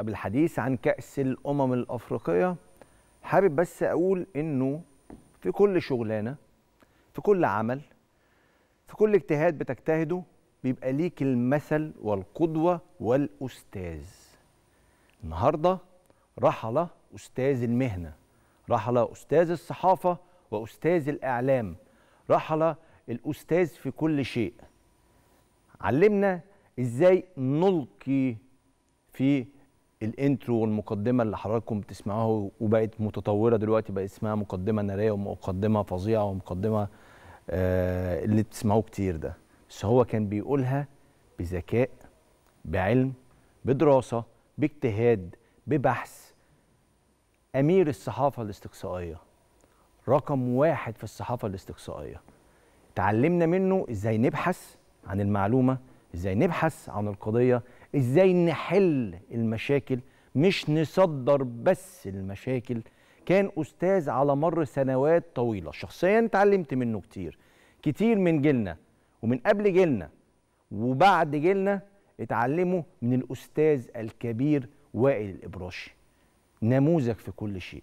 قبل الحديث عن كأس الأمم الأفريقية حابب بس أقول إنه في كل شغلانة في كل عمل في كل اجتهاد بتجتهده بيبقى ليك المثل والقدوة والأستاذ النهاردة رحل أستاذ المهنة رحل أستاذ الصحافة وأستاذ الإعلام رحل الأستاذ في كل شيء علمنا إزاي نلقي في الانترو والمقدمه اللي حضراتكم بتسمعوها وبقت متطوره دلوقتي بقت اسمها مقدمه ناريه ومقدمه فظيعه ومقدمه آه، اللي بتسمعوه كتير ده بس هو كان بيقولها بذكاء بعلم بدراسه باجتهاد ببحث امير الصحافه الاستقصائيه رقم واحد في الصحافه الاستقصائيه تعلمنا منه ازاي نبحث عن المعلومه ازاي نبحث عن القضيه ازاي نحل المشاكل مش نصدر بس المشاكل كان استاذ على مر سنوات طويله شخصيا اتعلمت منه كتير كتير من جيلنا ومن قبل جيلنا وبعد جيلنا اتعلموا من الاستاذ الكبير وائل الابراشي نموذج في كل شيء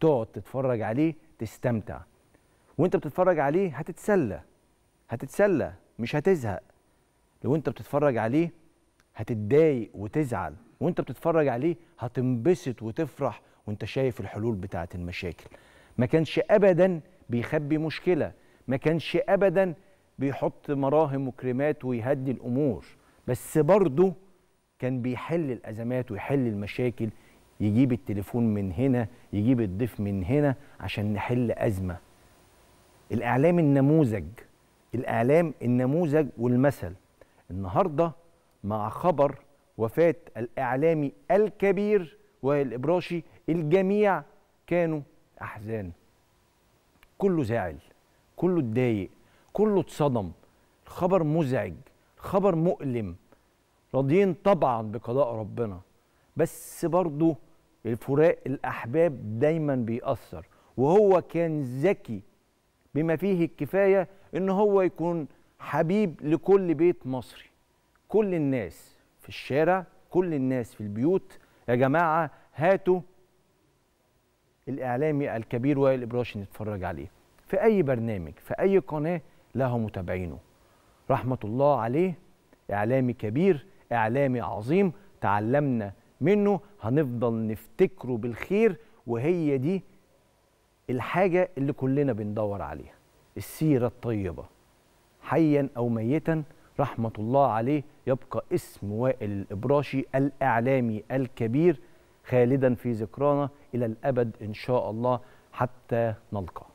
تقعد تتفرج عليه تستمتع وانت بتتفرج عليه هتتسلى هتتسلى مش هتزهق لو انت بتتفرج عليه هتتضايق وتزعل وانت بتتفرج عليه هتنبسط وتفرح وانت شايف الحلول بتاعه المشاكل ما كانش ابدا بيخبي مشكله ما كانش ابدا بيحط مراهم وكريمات ويهدي الامور بس برضه كان بيحل الازمات ويحل المشاكل يجيب التليفون من هنا يجيب الضيف من هنا عشان نحل ازمه الاعلام النموذج الاعلام النموذج والمثل النهارده مع خبر وفاة الإعلامي الكبير وائل إبراشي الجميع كانوا أحزان كله زعل كله اتضايق كله اتصدم الخبر مزعج خبر مؤلم راضيين طبعا بقضاء ربنا بس برضه الفراق الأحباب دايما بيأثر وهو كان ذكي بما فيه الكفاية إن هو يكون حبيب لكل بيت مصري كل الناس في الشارع كل الناس في البيوت يا جماعه هاتوا الاعلامي الكبير وائل ابراهيم نتفرج عليه في اي برنامج في اي قناه له متابعينه رحمه الله عليه اعلامي كبير اعلامي عظيم تعلمنا منه هنفضل نفتكره بالخير وهي دي الحاجه اللي كلنا بندور عليها السيره الطيبه حيا او ميتا رحمة الله عليه يبقى اسم وائل الإبراشي الإعلامي الكبير خالدا في ذكرانا إلى الأبد إن شاء الله حتى نلقى